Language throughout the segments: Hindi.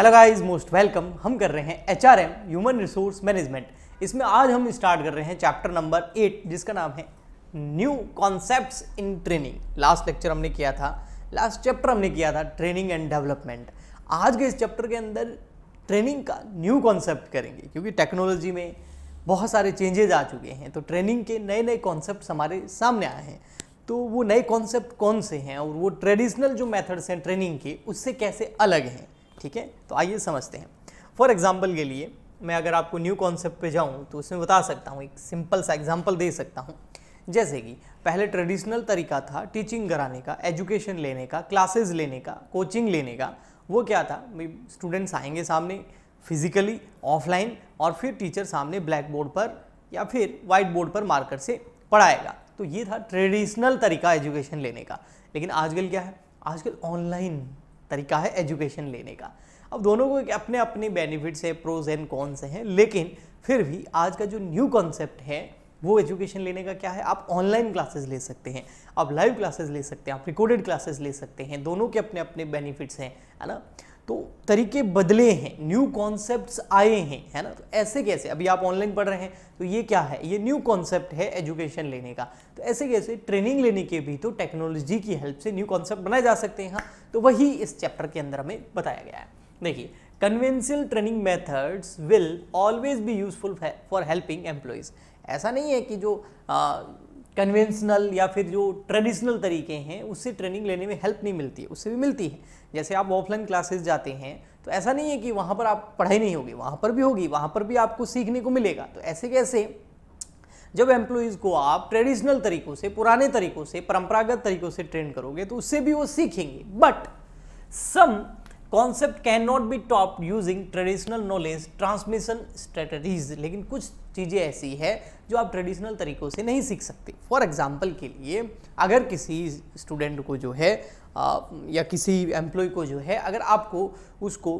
हेलो गाइस मोस्ट वेलकम हम कर रहे हैं H R M human resource management इसमें आज हम स्टार्ट कर रहे हैं चैप्टर नंबर एट जिसका नाम है new concepts in training last lecture हमने किया था लास्ट चैप्टर हमने किया था ट्रेनिंग एंड डेवलपमेंट आज के इस चैप्टर के अंदर ट्रेनिंग का न्यू कॉन्सेप्ट करेंगे क्योंकि टेक्नोलॉजी में बहुत सारे चेंजेज आ चुके हैं तो ट्रेनिंग के नए नए कॉन्सेप्ट हमारे सामने आए हैं तो वो नए कॉन्सेप्ट कौन से हैं और वो ट्रेडिशनल जो मेथड्स हैं ट्रेनिंग के उससे कैसे अलग हैं ठीक है तो आइए समझते हैं फॉर एग्जाम्पल के लिए मैं अगर आपको न्यू कॉन्सेप्ट पे जाऊँ तो उसमें बता सकता हूँ एक सिंपल सा एग्जाम्पल दे सकता हूँ जैसे कि पहले ट्रेडिशनल तरीका था टीचिंग कराने का एजुकेशन लेने का क्लासेज लेने का कोचिंग लेने का वो क्या था स्टूडेंट्स आएंगे सामने फिजिकली ऑफलाइन और फिर टीचर सामने ब्लैक बोर्ड पर या फिर वाइट बोर्ड पर मार्कर से पढ़ाएगा तो ये था ट्रेडिशनल तरीका एजुकेशन लेने का लेकिन आजकल क्या है आजकल ऑनलाइन तरीका है एजुकेशन लेने का अब दोनों को अपने अपने बेनिफिट्स है प्रोज एंड कॉन्स हैं लेकिन फिर भी आज का जो न्यू कॉन्सेप्ट है वो एजुकेशन लेने का क्या है आप ऑनलाइन क्लासेस ले सकते हैं आप लाइव क्लासेस ले सकते हैं आप रिकॉर्डेड क्लासेस ले सकते हैं दोनों के अपने अपने बेनिफिट्स हैं है ना तो तरीके बदले हैं न्यू कॉन्सेप्ट्स आए हैं है ना तो ऐसे कैसे अभी आप ऑनलाइन पढ़ रहे हैं तो ये क्या है ये न्यू कॉन्सेप्ट है एजुकेशन लेने का तो ऐसे कैसे ट्रेनिंग लेने के भी तो टेक्नोलॉजी की हेल्प से न्यू कॉन्सेप्ट बनाए जा सकते हैं हाँ तो वही इस चैप्टर के अंदर हमें बताया गया है देखिए conventional training methods will always be useful for helping employees ऐसा नहीं है कि जो हाँ, कन्वेंशनल या फिर जो ट्रेडिशनल तरीके हैं उससे ट्रेनिंग लेने में हेल्प नहीं मिलती है उससे भी मिलती है जैसे आप ऑफलाइन क्लासेस जाते हैं तो ऐसा नहीं है कि वहाँ पर आप पढ़ाई नहीं होगी वहाँ पर भी होगी वहाँ पर भी आपको सीखने को मिलेगा तो ऐसे कैसे जब एम्प्लॉयज़ को आप ट्रेडिशनल तरीकों से पुराने तरीकों से परंपरागत तरीकों से ट्रेन करोगे तो उससे भी वो सीखेंगे but some concept can not be taught using traditional knowledge transmission strategies लेकिन कुछ चीज़ें ऐसी है जो आप ट्रेडिशनल तरीकों से नहीं सीख सकते फॉर एग्जाम्पल के लिए अगर किसी स्टूडेंट को जो है आ, या किसी एम्प्लॉय को जो है अगर आपको उसको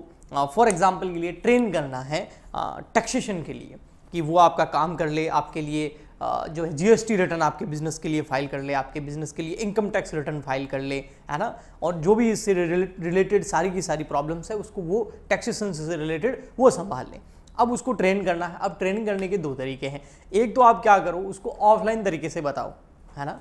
फॉर एग्ज़ाम्पल के लिए ट्रेन करना है टैक्सेशन के लिए कि वो आपका काम कर ले आपके लिए जो है जीएसटी रिटर्न आपके बिजनेस के लिए फाइल कर ले आपके बिजनेस के लिए इनकम टैक्स रिटर्न फाइल कर ले है ना और जो भी इससे रिलेटेड सारी की सारी प्रॉब्लम्स है उसको वो टैक्सेशन से रिलेटेड वो संभाल लें अब उसको ट्रेन करना है अब ट्रेनिंग करने के दो तरीके हैं एक तो आप क्या करो उसको ऑफलाइन तरीके से बताओ है ना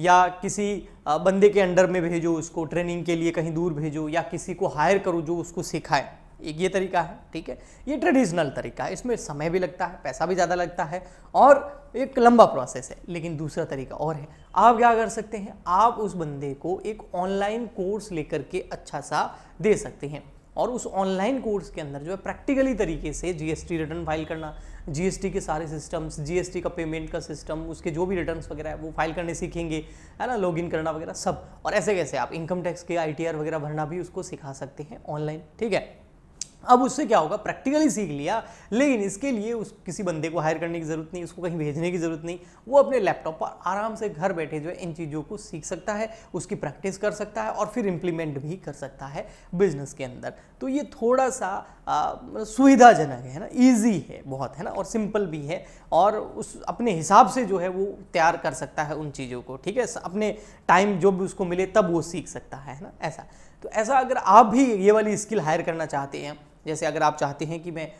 या किसी बंदे के अंडर में भेजो उसको ट्रेनिंग के लिए कहीं दूर भेजो या किसी को हायर करो जो उसको सिखाए एक ये तरीका है ठीक है ये ट्रेडिशनल तरीका है इसमें समय भी लगता है पैसा भी ज़्यादा लगता है और एक लंबा प्रोसेस है लेकिन दूसरा तरीका और है आप क्या कर सकते हैं आप उस बंदे को एक ऑनलाइन कोर्स लेकर के अच्छा सा दे सकते हैं और उस ऑनलाइन कोर्स के अंदर जो है प्रैक्टिकली तरीके से जीएसटी रिटर्न फाइल करना जीएसटी के सारे सिस्टम्स जीएसटी का पेमेंट का सिस्टम उसके जो भी रिटर्न वगैरह है वो फाइल करने सीखेंगे है ना लॉगिन करना वगैरह सब और ऐसे कैसे आप इनकम टैक्स के आईटीआर वगैरह भरना भी उसको सिखा सकते हैं ऑनलाइन ठीक है अब उससे क्या होगा प्रैक्टिकली सीख लिया लेकिन इसके लिए उस किसी बंदे को हायर करने की ज़रूरत नहीं उसको कहीं भेजने की ज़रूरत नहीं वो अपने लैपटॉप पर आराम से घर बैठे जो है इन चीज़ों को सीख सकता है उसकी प्रैक्टिस कर सकता है और फिर इम्प्लीमेंट भी कर सकता है बिजनेस के अंदर तो ये थोड़ा सा मतलब सुविधाजनक है ना ईजी है बहुत है ना और सिंपल भी है और उस अपने हिसाब से जो है वो तैयार कर सकता है उन चीज़ों को ठीक है अपने टाइम जो भी उसको मिले तब वो सीख सकता है ना ऐसा तो ऐसा अगर आप भी ये वाली स्किल हायर करना चाहते हैं जैसे अगर आप चाहते हैं कि मैं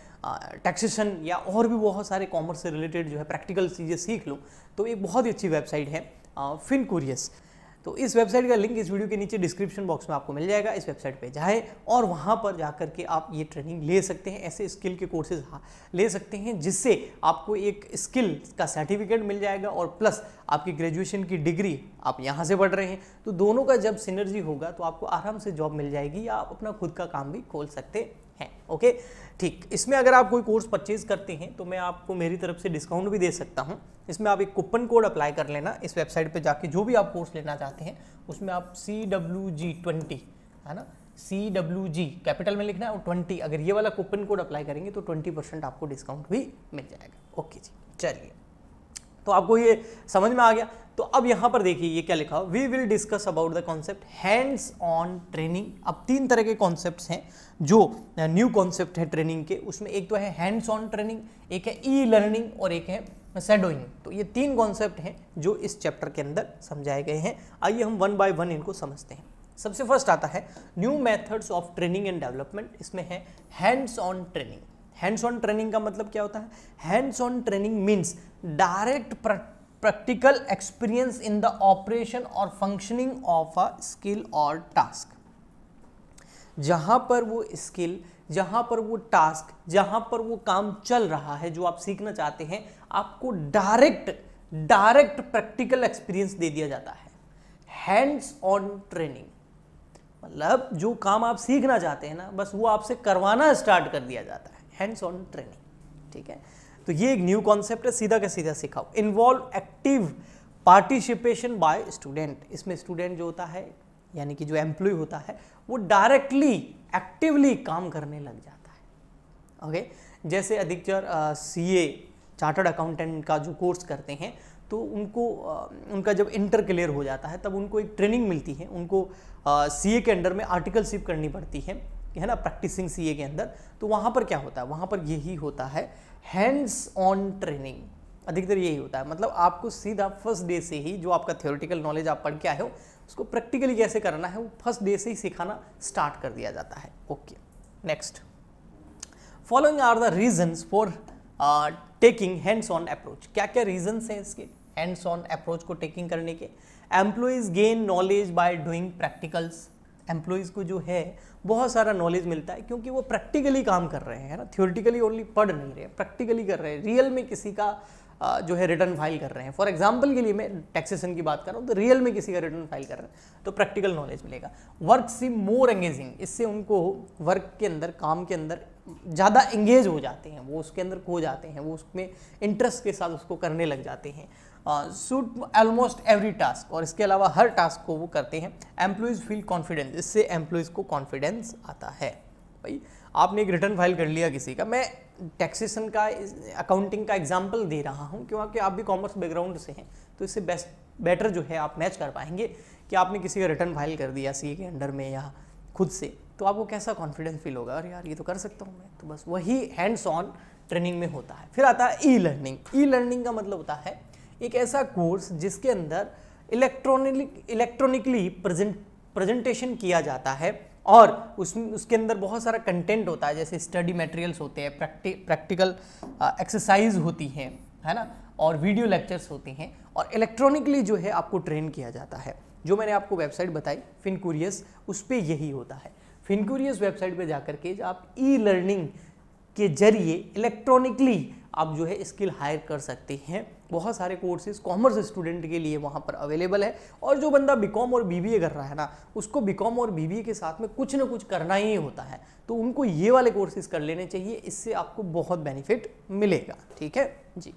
टैक्सेशन या और भी बहुत सारे कॉमर्स से रिलेटेड जो है प्रैक्टिकल चीज़ें सीख लूँ तो एक बहुत ही अच्छी वेबसाइट है फिन कुरियस तो इस वेबसाइट का लिंक इस वीडियो के नीचे डिस्क्रिप्शन बॉक्स में आपको मिल जाएगा इस वेबसाइट पे जाए और वहाँ पर जाकर के आप ये ट्रेनिंग ले सकते हैं ऐसे स्किल के कोर्सेज हाँ, ले सकते हैं जिससे आपको एक स्किल का सर्टिफिकेट मिल जाएगा और प्लस आपकी ग्रेजुएशन की डिग्री आप यहाँ से पढ़ रहे हैं तो दोनों का जब सिनर्जी होगा तो आपको आराम से जॉब मिल जाएगी या आप अपना खुद का काम भी खोल सकते हैं ओके ठीक इसमें अगर आप कोई कोर्स परचेज करते हैं तो मैं आपको मेरी तरफ से डिस्काउंट भी दे सकता हूँ इसमें आप एक कूपन कोड अप्लाई कर लेना इस वेबसाइट पे जाके जो भी आप कोर्स लेना चाहते हैं उसमें आप सी डब्ल्यू जी ट्वेंटी है ना सी डब्ल्यू जी कैपिटल में लिखना है और ट्वेंटी अगर ये वाला कूपन कोड अप्लाई करेंगे तो ट्वेंटी परसेंट आपको डिस्काउंट भी मिल जाएगा ओके जी चलिए तो आपको ये समझ में आ गया तो अब यहां पर देखिए ये क्या लिखा we will discuss about the concept hands on training अब तीन तरह के कॉन्सेप्ट हैं जो न्यू कॉन्सेप्ट है ट्रेनिंग के उसमें एक तो है हैंड्स ऑन ट्रेनिंग एक है ई e लर्निंग और एक है सेडोइंग तो ये तीन कॉन्सेप्ट हैं जो इस चैप्टर के अंदर समझाए गए हैं आइए हम वन बाय वन इनको समझते हैं सबसे फर्स्ट आता है new methods of training and development इसमें है hands on training hands on training का मतलब क्या होता है hands on training means direct practical experience in the operation और फंक्शनिंग ऑफ अ स्किल और टास्क जहां पर वो स्किल जहां पर वो टास्क जहां पर वो काम चल रहा है जो आप सीखना चाहते हैं आपको डायरेक्ट डायरेक्ट प्रैक्टिकल एक्सपीरियंस दे दिया जाता है हैंड्स ऑन ट्रेनिंग मतलब जो काम आप सीखना चाहते हैं ना बस वो आपसे करवाना स्टार्ट कर दिया जाता है हैंड्स ऑन ट्रेनिंग ठीक है तो ये एक न्यू कॉन्सेप्ट है सीधा का सीधा सिखाओ involve active participation by student इसमें स्टूडेंट जो होता है यानी कि जो एम्प्लॉय होता है वो डायरेक्टली एक्टिवली काम करने लग जाता है ओके okay? जैसे अधिकतर सी ए चार्टर्ड अकाउंटेंट का जो कोर्स करते हैं तो उनको uh, उनका जब इंटर क्लियर हो जाता है तब उनको एक ट्रेनिंग मिलती है उनको सी uh, ए के अंडर में आर्टिकलशिप करनी पड़ती है है ना प्रैक्टिसिंग सी के अंदर तो वहाँ पर क्या होता है वहाँ पर यही होता है हैंड्स ऑन ट्रेनिंग अधिकतर यही होता है मतलब आपको सीधा फर्स्ट डे से ही जो आपका थ्योरेटिकल नॉलेज आप पढ़ के आए हो उसको प्रैक्टिकली कैसे करना है वो फर्स्ट डे से ही सिखाना स्टार्ट कर दिया जाता है okay next following are the reasons for taking hands on approach क्या क्या रीजन्स हैं इसके हैंड्स ऑन अप्रोच को टेकिंग करने के employees gain knowledge by doing practicals employees को जो है बहुत सारा नॉलेज मिलता है क्योंकि वो प्रैक्टिकली काम कर रहे हैं ना थियोरटिकली ओनली पढ़ नहीं रहे प्रैक्टिकली कर रहे हैं रियल में किसी का जो है रिटर्न फाइल कर रहे हैं फॉर एग्जाम्पल के लिए मैं टैक्सेशन की बात कर रहा हूँ तो रियल में किसी का रिटर्न फाइल कर रहे हैं तो प्रैक्टिकल नॉलेज मिलेगा वर्क सी मोर एंगेजिंग इससे उनको वर्क के अंदर काम के अंदर ज़्यादा एंगेज हो जाते हैं वो उसके अंदर खो जाते हैं वो उसमें इंटरेस्ट के साथ उसको करने लग जाते हैं सूट ऑलमोस्ट एवरी टास्क और इसके अलावा हर टास्क को वो करते हैं एम्प्लॉयज़ फील कॉन्फिडेंस इससे एम्प्लॉयज़ को कॉन्फिडेंस आता है भाई आपने एक रिटर्न फाइल कर लिया किसी का मैं टैक्सेशन का अकाउंटिंग का एग्जाम्पल दे रहा हूँ क्योंकि आप भी कॉमर्स बैकग्राउंड से हैं तो इससे बेस्ट बेटर जो है आप मैच कर पाएंगे कि आपने किसी का रिटर्न फाइल कर दिया सी के अंडर में या खुद से तो आपको कैसा कॉन्फिडेंस फील होगा अरे यार ये तो कर सकता हूँ मैं तो बस वही हैंड्स ऑन ट्रेनिंग में होता है फिर आता है ई लर्निंग ई लर्निंग का मतलब होता है एक ऐसा कोर्स जिसके अंदर इलेक्ट्रॉनिक इलेक्ट्रॉनिकली प्रजेंट प्रेजेंटेशन किया जाता है और उस उसके अंदर बहुत सारा कंटेंट होता है जैसे स्टडी मटेरियल्स होते हैं प्रैक्टि प्रैक्टिकल एक्सरसाइज होती हैं है ना और वीडियो लेक्चर्स होते हैं और इलेक्ट्रॉनिकली जो है आपको ट्रेन किया जाता है जो मैंने आपको वेबसाइट बताई फिनक्यूरियस उस पर यही होता है फिनक्यूरियस वेबसाइट पर जाकर के आप ई लर्निंग के जरिए इलेक्ट्रॉनिकली आप जो है स्किल हायर कर सकते हैं बहुत सारे कोर्सेज कॉमर्स स्टूडेंट के लिए वहाँ पर अवेलेबल है और जो बंदा बीकॉम और बीबीए कर रहा है ना उसको बीकॉम और बीबीए के साथ में कुछ ना कुछ करना ही होता है तो उनको ये वाले कोर्सेज कर लेने चाहिए इससे आपको बहुत बेनिफिट मिलेगा ठीक है जी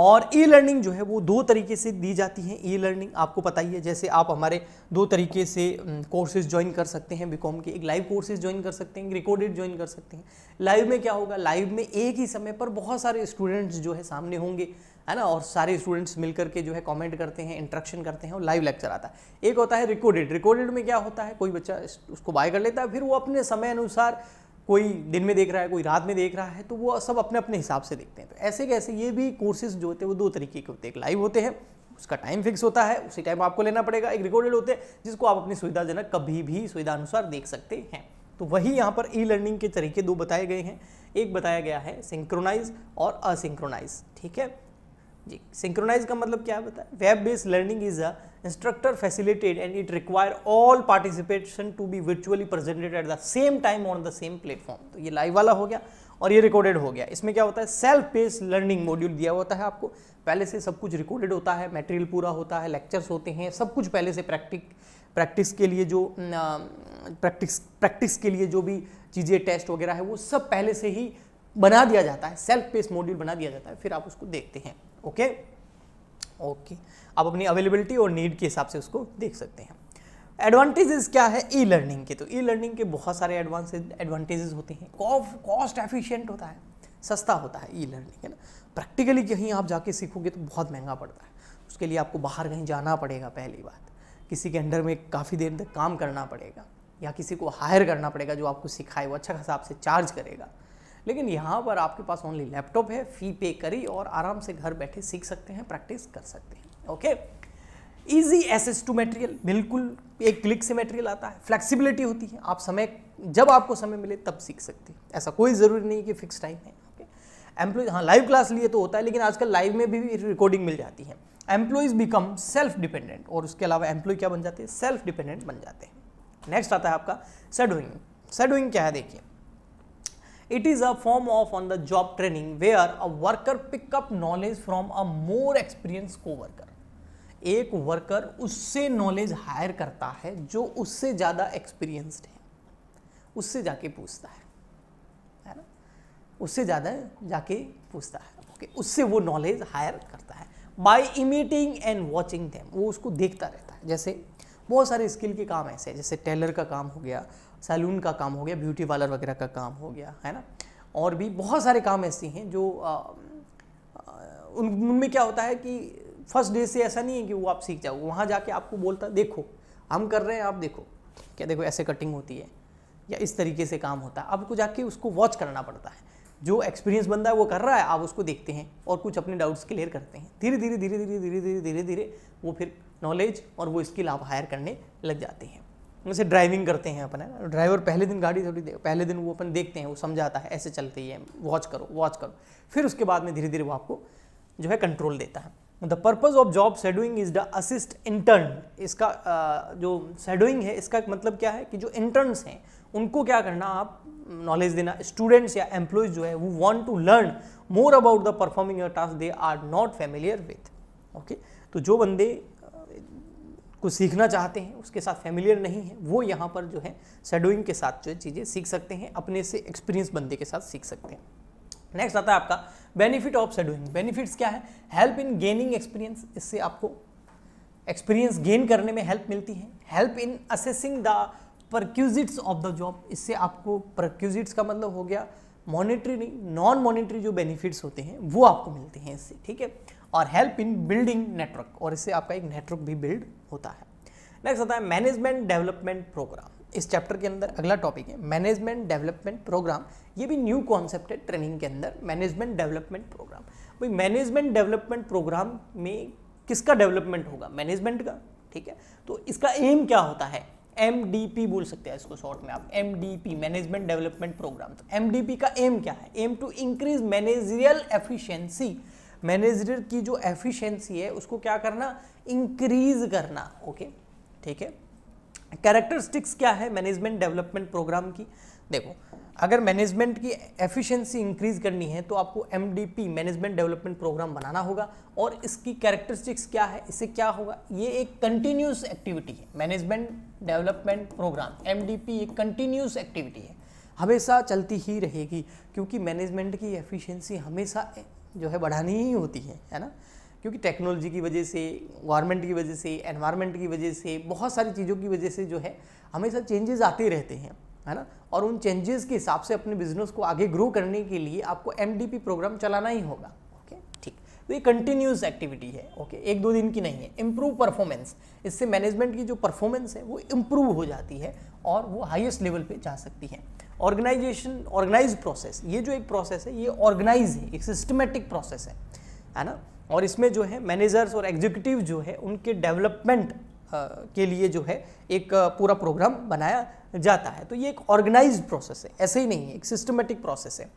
और ई लर्निंग जो है वो दो तरीके से दी जाती है ई लर्निंग आपको पता ही है जैसे आप हमारे दो तरीके से कोर्सेज ज्वाइन कर सकते हैं बीकॉम के एक लाइव कोर्सेज ज्वाइन कर सकते हैं रिकॉर्डेड ज्वाइन कर सकते हैं लाइव में क्या होगा लाइव में एक ही समय पर बहुत सारे स्टूडेंट्स जो है सामने होंगे है ना और सारे स्टूडेंट्स मिलकर के जो है कमेंट करते हैं इंट्रक्शन करते हैं और लाइव लेक्चर आता है एक होता है रिकॉर्डेड रिकॉर्डेड में क्या होता है कोई बच्चा उसको बाय कर लेता है फिर वो अपने समय अनुसार कोई दिन में देख रहा है कोई रात में देख रहा है तो वो सब अपने अपने हिसाब से देखते हैं तो ऐसे कैसे ये भी कोर्सेज जो होते हैं वो दो तरीके के होते हैं एक लाइव होते हैं उसका टाइम फिक्स होता है उसी टाइम आपको लेना पड़ेगा एक रिकॉर्डेड होते हैं जिसको आप अपनी सुविधाजनक कभी भी सुविधा अनुसार देख सकते हैं तो वही यहाँ पर ई लर्निंग के तरीके दो बताए गए हैं एक बताया गया है सिंक्रोनाइज और असिंक्रोनाइज ठीक है जी सिंक्रोनाइज का मतलब क्या होता है web based learning is a instructor facilitated and it require all participation to be virtually presented at the same time on the same platform तो ये लाइव वाला हो गया और ये रिकॉर्डेड हो गया इसमें क्या होता है सेल्फ बेस्ड लर्निंग मॉड्यूल दिया होता है आपको पहले से सब कुछ रिकॉर्डेड होता है मटेरियल पूरा होता है लेक्चर्स होते हैं सब कुछ पहले से प्रैक्टिक प्रैक्टिस के लिए जो प्रैक्टिस प्रैक्टिस के लिए जो भी चीज़ें टेस्ट वगैरह है वो सब पहले से ही बना दिया जाता है सेल्फ पेस मॉड्यूल बना दिया जाता है फिर आप उसको देखते हैं ओके ओके आप अपनी अवेलेबिलिटी और नीड के हिसाब से उसको देख सकते हैं एडवांटेजेस क्या है ई लर्निंग के तो ई लर्निंग के बहुत सारे एडवांस एडवांटेजेस होते हैं कॉस्ट एफिशिएंट होता है सस्ता होता है ई लर्निंग है ना प्रैक्टिकली कहीं आप जाके सीखोगे तो बहुत महंगा पड़ता है उसके लिए आपको बाहर कहीं जाना पड़ेगा पहली बात किसी के अंडर में काफ़ी देर तक काम करना पड़ेगा या किसी को हायर करना पड़ेगा जो आपको सिखाए वो अच्छा खासा आपसे चार्ज करेगा लेकिन यहाँ पर आपके पास ओनली लैपटॉप है फ़ी पे करी और आराम से घर बैठे सीख सकते हैं प्रैक्टिस कर सकते हैं okay easy access to material बिल्कुल एक क्लिक से मटेरियल आता है फ्लेक्सिबिलिटी होती है आप समय जब आपको समय मिले तब सीख सकते हैं ऐसा कोई ज़रूरी नहीं कि फिक्स टाइम है ओके एम्प्लॉय हाँ लाइव क्लास लिए तो होता है लेकिन आजकल लाइव में भी रिकॉर्डिंग मिल जाती है एम्प्लॉयज़ बिकम सेल्फ डिपेंडेंट और उसके अलावा एम्प्लॉय क्या बन जाते हैं सेल्फ डिपेंडेंट बन जाते हैं नेक्स्ट आता है आपका सेडोइंग सेडोइंग क्या है देखिए it is a form of on the job training where a worker pick up knowledge from a more experience coworker एक वर्कर उससे नॉलेज हायर करता है जो उससे ज़्यादा एक्सपीरियंस्ड है उससे जाके पूछता है है ना उससे ज़्यादा जाके पूछता है ओके उससे वो नॉलेज हायर करता है by imitating and watching them वो उसको देखता रहता है जैसे बहुत सारे स्किल के काम ऐसे हैं जैसे टेलर का काम हो गया सैलून का काम हो गया ब्यूटी पार्लर वगैरह का काम हो गया है ना और भी बहुत सारे काम ऐसे हैं जो उनमें क्या होता है कि फर्स्ट डे से ऐसा नहीं है कि वो आप सीख जाओ वहाँ जाके आपको बोलता देखो हम कर रहे हैं आप देखो क्या देखो ऐसे कटिंग होती है या इस तरीके से काम होता है आपको जाके उसको वॉच करना पड़ता है जो एक्सपीरियंस बंदा है वो कर रहा है आप उसको देखते हैं और कुछ अपने डाउट्स क्लियर करते हैं धीरे धीरे धीरे धीरे धीरे धीरे धीरे धीरे वो फिर नॉलेज और वो स्किल आप हायर करने लग जाते हैं जैसे ड्राइविंग करते हैं अपने ड्राइवर पहले दिन गाड़ी थोड़ी देख पहले दिन वो अपन देखते हैं वो समझाता है ऐसे चलते ही है वॉच करो वॉच करो फिर उसके बाद में धीरे धीरे वो आपको जो है कंट्रोल देता है the purpose of job shadowing is the assist intern इसका जो शेडोइंग है इसका मतलब क्या है कि जो इंटर्नस हैं उनको क्या करना आप नॉलेज देना स्टूडेंट्स या एम्प्लॉयज जो है वो want to learn more about the performing task they are not familiar with okay तो जो बंदे को सीखना चाहते हैं उसके साथ फैमिलियर नहीं है वो यहाँ पर जो है शेडोइंग के साथ जो है चीज़ें सीख सकते हैं अपने से एक्सपीरियंस बंदे के साथ सीख सकते हैं नेक्स्ट आता है आपका बेनिफिट ऑफ शेडोइंग बेनिफिट्स क्या है हेल्प इन गेनिंग एक्सपीरियंस इससे आपको एक्सपीरियंस गेन करने में हेल्प मिलती है help in assessing the prerequisites of the job इससे आपको परक्यूजिट्स का मतलब हो गया मॉनिटरी नहीं नॉन मॉनिटरी जो बेनिफिट्स होते हैं वो आपको मिलते हैं इससे ठीक है और हेल्प इन बिल्डिंग नेटवर्क और इससे आपका एक नेटवर्क भी बिल्ड होता है नेक्स्ट आता है मैनेजमेंट डेवलपमेंट प्रोग्राम इस चैप्टर के अंदर अगला टॉपिक है मैनेजमेंट डेवलपमेंट प्रोग्राम ये भी न्यू कॉन्सेप्ट है ट्रेनिंग के अंदर मैनेजमेंट डेवलपमेंट प्रोग्राम भाई मैनेजमेंट डेवलपमेंट प्रोग्राम में किसका डेवलपमेंट होगा मैनेजमेंट का ठीक है तो इसका एम क्या होता है एम बोल सकते हैं इसको शॉर्ट में आप एम मैनेजमेंट डेवलपमेंट प्रोग्राम तो एम का एम क्या है M to increase managerial efficiency manager की जो एफिशिएंसी है उसको क्या करना इंक्रीज करना ओके ठीक है कैरेक्टरिस्टिक्स क्या है मैनेजमेंट डेवलपमेंट प्रोग्राम की देखो अगर मैनेजमेंट की एफिशिएंसी इंक्रीज करनी है तो आपको एम मैनेजमेंट डेवलपमेंट प्रोग्राम बनाना होगा और इसकी कैरेक्टरिस्टिक्स क्या है इससे क्या होगा ये एक कंटिन्यूस एक्टिविटी है मैनेजमेंट डेवलपमेंट प्रोग्राम एम एक कंटिन्यूस एक्टिविटी है हमेशा चलती ही रहेगी क्योंकि मैनेजमेंट की एफिशिएंसी हमेशा जो है बढ़ानी ही होती है है ना क्योंकि टेक्नोलॉजी की वजह से गवर्नमेंट की वजह से एनवायरनमेंट की वजह से बहुत सारी चीज़ों की वजह से जो है हमेशा चेंजेस आते रहते हैं है ना और उन चेंजेस के हिसाब से अपने बिजनेस को आगे ग्रो करने के लिए आपको एम प्रोग्राम चलाना ही होगा ओके ठीक तो ये कंटिन्यूस एक्टिविटी है ओके एक दो दिन की नहीं है इम्प्रूव परफॉर्मेंस इससे मैनेजमेंट की जो परफॉर्मेंस है वो इम्प्रूव हो जाती है और वो हाईएस्ट लेवल पे जा सकती है ऑर्गेनाइजेशन ऑर्गेनाइज प्रोसेस ये जो एक प्रोसेस है ये ऑर्गेनाइज है एक सिस्टमेटिक प्रोसेस है है ना और इसमें जो है मैनेजर्स और एग्जीक्यूटिव जो है उनके डेवलपमेंट के लिए जो है एक पूरा प्रोग्राम बनाया जाता है तो ये एक ऑर्गेनाइज प्रोसेस है ऐसे ही नहीं है एक सिस्टमेटिक प्रोसेस है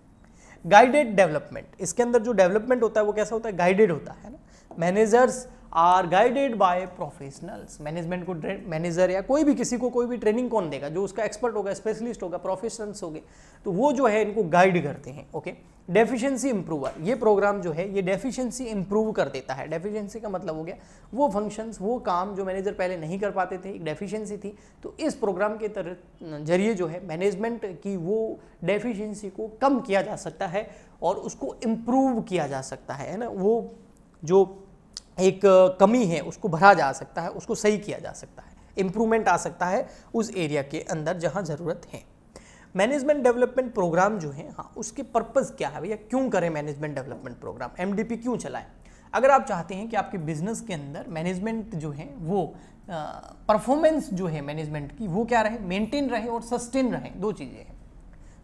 गाइडेड डेवलपमेंट इसके अंदर जो डेवलपमेंट होता है वो कैसा होता है गाइडेड होता है ना managers are guided by professionals management को मैनेजर या कोई भी किसी को कोई भी ट्रेनिंग कौन देगा जो उसका एक्सपर्ट होगा स्पेशलिस्ट होगा प्रोफेशनल्स होंगे तो वो जो है इनको गाइड करते हैं ओके डेफिशिएंसी इंप्रूवर ये प्रोग्राम जो है ये डेफिशिएंसी इंप्रूव कर देता है डेफिशिएंसी का मतलब हो गया वो फंक्शंस वो काम जो मैनेजर पहले नहीं कर पाते थे एक डेफिशिएंसी थी तो इस प्रोग्राम के तरह जरिए जो है मैनेजमेंट की वो डेफिशिएंसी को कम किया जा सकता है और उसको इम्प्रूव किया जा सकता है ना वो जो एक कमी है उसको भरा जा सकता है उसको सही किया जा सकता है इम्प्रूवमेंट आ सकता है उस एरिया के अंदर जहाँ ज़रूरत है मैनेजमेंट डेवलपमेंट प्रोग्राम जो है हाँ उसके पर्पज़ क्या है भैया क्यों करें मैनेजमेंट डेवलपमेंट प्रोग्राम एम क्यों चलाएं अगर आप चाहते हैं कि आपके बिजनेस के अंदर मैनेजमेंट जो है वो परफॉर्मेंस जो है मैनेजमेंट की वो क्या रहे मेंटेन रहे और सस्टेन रहे दो चीज़ें हैं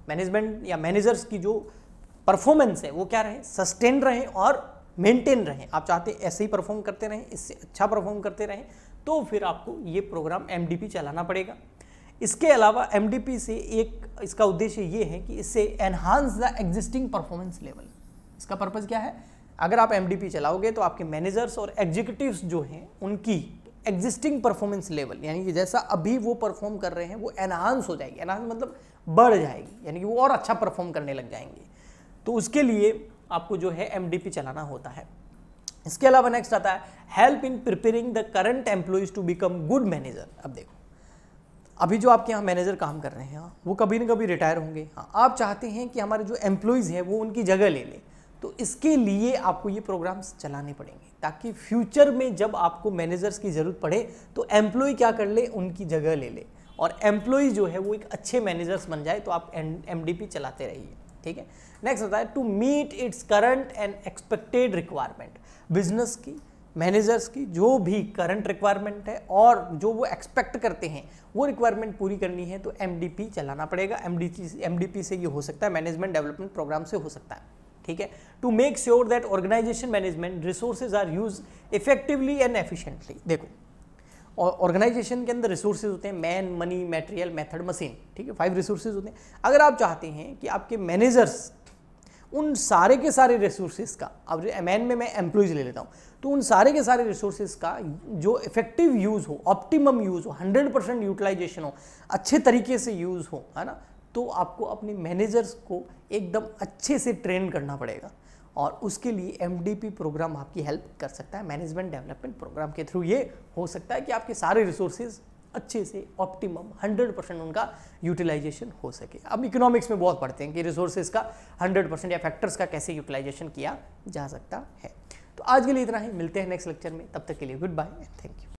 मैनेजमेंट या मैनेजर्स की जो परफॉर्मेंस है वो क्या रहे सस्टेन रहे और मेंटेन रहें आप चाहते हैं ऐसे ही परफॉर्म करते रहें इससे अच्छा परफॉर्म करते रहें तो फिर आपको ये प्रोग्राम एम चलाना पड़ेगा इसके अलावा एम से एक इसका उद्देश्य ये है कि इससे enhance the existing performance level इसका पर्पज़ क्या है अगर आप एम चलाओगे तो आपके मैनेजर्स और एग्जीक्यूटिव जो हैं उनकी एग्जिस्टिंग परफॉर्मेंस लेवल यानी कि जैसा अभी वो परफॉर्म कर रहे हैं वो एनहांस हो जाएगी एनहांस मतलब बढ़ जाएगी यानी कि वो और अच्छा परफॉर्म करने लग जाएंगे तो उसके लिए आपको जो है एम चलाना होता है इसके अलावा नेक्स्ट आता है help in preparing the current employees to become good manager अब देखो अभी जो आपके यहाँ मैनेजर काम कर रहे हैं हाँ, वो कभी ना कभी रिटायर होंगे हाँ आप चाहते हैं कि हमारे जो एम्प्लॉयज़ हैं वो उनकी जगह ले लें तो इसके लिए आपको ये प्रोग्राम्स चलाने पड़ेंगे ताकि फ्यूचर में जब आपको मैनेजर्स की ज़रूरत पड़े तो एम्प्लॉय क्या कर ले उनकी जगह ले ले और एम्प्लॉय जो है वो एक अच्छे मैनेजर्स बन जाए तो आप एम चलाते रहिए ठीक है नेक्स्ट होता है to meet its current and expected requirement business की मैनेजर्स की जो भी करंट रिक्वायरमेंट है और जो वो एक्सपेक्ट करते हैं वो रिक्वायरमेंट पूरी करनी है तो एम चलाना पड़ेगा एम डी से ये हो सकता है मैनेजमेंट डेवलपमेंट प्रोग्राम से हो सकता है ठीक है to make sure that organisation management resources are use effectively and efficiently देखो और ऑर्गेनाइजेशन के अंदर रिसोर्सेज होते हैं man money material method machine ठीक है फाइव रिसोर्सेज होते हैं अगर आप चाहते हैं कि आपके मैनेजर्स उन सारे के सारे रिसोर्सेज का अब एम एन में मैं एम्प्लॉयज़ ले लेता हूँ तो उन सारे के सारे रिसोर्सेज का जो इफेक्टिव यूज़ हो ऑप्टिमम यूज़ हो हंड्रेड परसेंट यूटिलाइजेशन हो अच्छे तरीके से यूज़ हो है ना तो आपको अपने मैनेजर्स को एकदम अच्छे से ट्रेन करना पड़ेगा और उसके लिए एम प्रोग्राम आपकी हेल्प कर सकता है मैनेजमेंट डेवलपमेंट प्रोग्राम के थ्रू ये हो सकता है कि आपके सारे रिसोर्सेज अच्छे से ऑप्टिमम 100 परसेंट उनका यूटिलाइजेशन हो सके अब इकोनॉमिक्स में बहुत पढ़ते हैं कि रिसोर्सेज का 100 परसेंट या फैक्टर्स का कैसे यूटिलाइजेशन किया जा सकता है तो आज के लिए इतना ही मिलते हैं नेक्स्ट लेक्चर में तब तक के लिए goodbye and thank you